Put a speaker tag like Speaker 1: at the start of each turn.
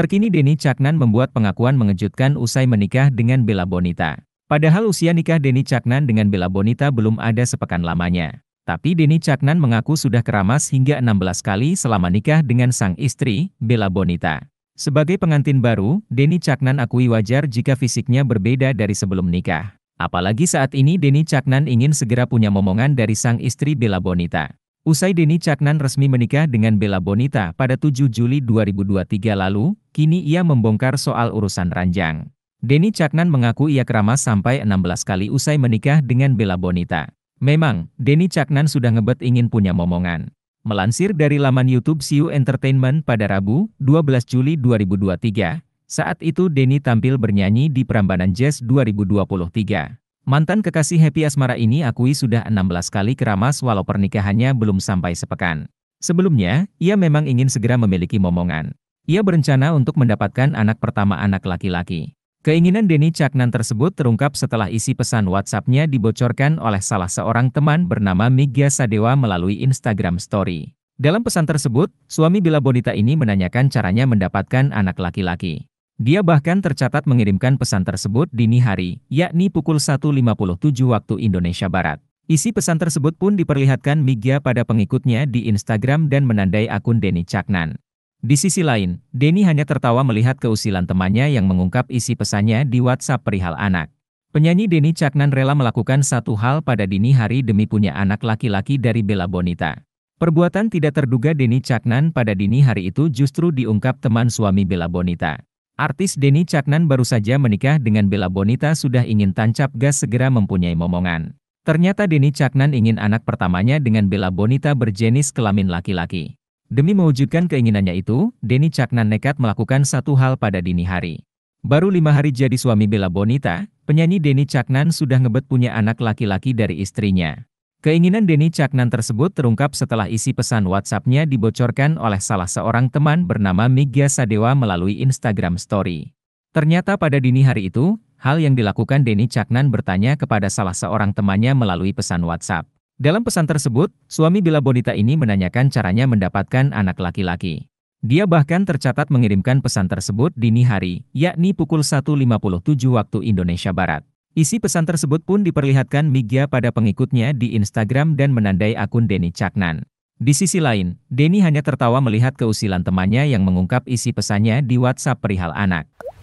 Speaker 1: Terkini Denny Caknan membuat pengakuan mengejutkan usai menikah dengan Bella Bonita. Padahal usia nikah Denny Caknan dengan Bella Bonita belum ada sepekan lamanya. Tapi Denny Caknan mengaku sudah keramas hingga 16 kali selama nikah dengan sang istri, Bella Bonita. Sebagai pengantin baru, Denny Caknan akui wajar jika fisiknya berbeda dari sebelum nikah. Apalagi saat ini Denny Caknan ingin segera punya momongan dari sang istri Bella Bonita. Usai Denny Caknan resmi menikah dengan Bella Bonita pada 7 Juli 2023 lalu, kini ia membongkar soal urusan ranjang. Denny Caknan mengaku ia keramas sampai 16 kali usai menikah dengan Bella Bonita. Memang, Denny Caknan sudah ngebet ingin punya momongan. Melansir dari laman YouTube Siu Entertainment pada Rabu, 12 Juli 2023, saat itu Denny tampil bernyanyi di Prambanan Jazz 2023. Mantan kekasih Happy Asmara ini akui sudah 16 kali keramas walau pernikahannya belum sampai sepekan. Sebelumnya, ia memang ingin segera memiliki momongan. Ia berencana untuk mendapatkan anak pertama anak laki-laki. Keinginan Denny Caknan tersebut terungkap setelah isi pesan WhatsApp-nya dibocorkan oleh salah seorang teman bernama Migya Sadewa melalui Instagram Story. Dalam pesan tersebut, suami Bila Bonita ini menanyakan caranya mendapatkan anak laki-laki. Dia bahkan tercatat mengirimkan pesan tersebut dini hari, yakni pukul 1.57 waktu Indonesia Barat. Isi pesan tersebut pun diperlihatkan Migya pada pengikutnya di Instagram dan menandai akun Denny Caknan. Di sisi lain, Denny hanya tertawa melihat keusilan temannya yang mengungkap isi pesannya di WhatsApp perihal anak. Penyanyi Denny Caknan rela melakukan satu hal pada dini hari demi punya anak laki-laki dari Bella Bonita. Perbuatan tidak terduga Denny Caknan pada dini hari itu justru diungkap teman suami Bella Bonita. Artis Denny Caknan baru saja menikah dengan Bella Bonita sudah ingin tancap gas segera mempunyai momongan. Ternyata Denny Caknan ingin anak pertamanya dengan Bella Bonita berjenis kelamin laki-laki. Demi mewujudkan keinginannya itu, Denny Caknan nekat melakukan satu hal pada dini hari. Baru lima hari jadi suami Bella Bonita, penyanyi Denny Caknan sudah ngebet punya anak laki-laki dari istrinya. Keinginan Denny Caknan tersebut terungkap setelah isi pesan WhatsApp-nya dibocorkan oleh salah seorang teman bernama Migya Sadewa melalui Instagram Story. Ternyata pada dini hari itu, hal yang dilakukan Denny Caknan bertanya kepada salah seorang temannya melalui pesan WhatsApp. Dalam pesan tersebut, suami Bila Bonita ini menanyakan caranya mendapatkan anak laki-laki. Dia bahkan tercatat mengirimkan pesan tersebut dini hari, yakni pukul 1.57 waktu Indonesia Barat. Isi pesan tersebut pun diperlihatkan Migya pada pengikutnya di Instagram dan menandai akun Denny Caknan. Di sisi lain, Denny hanya tertawa melihat keusilan temannya yang mengungkap isi pesannya di WhatsApp perihal anak.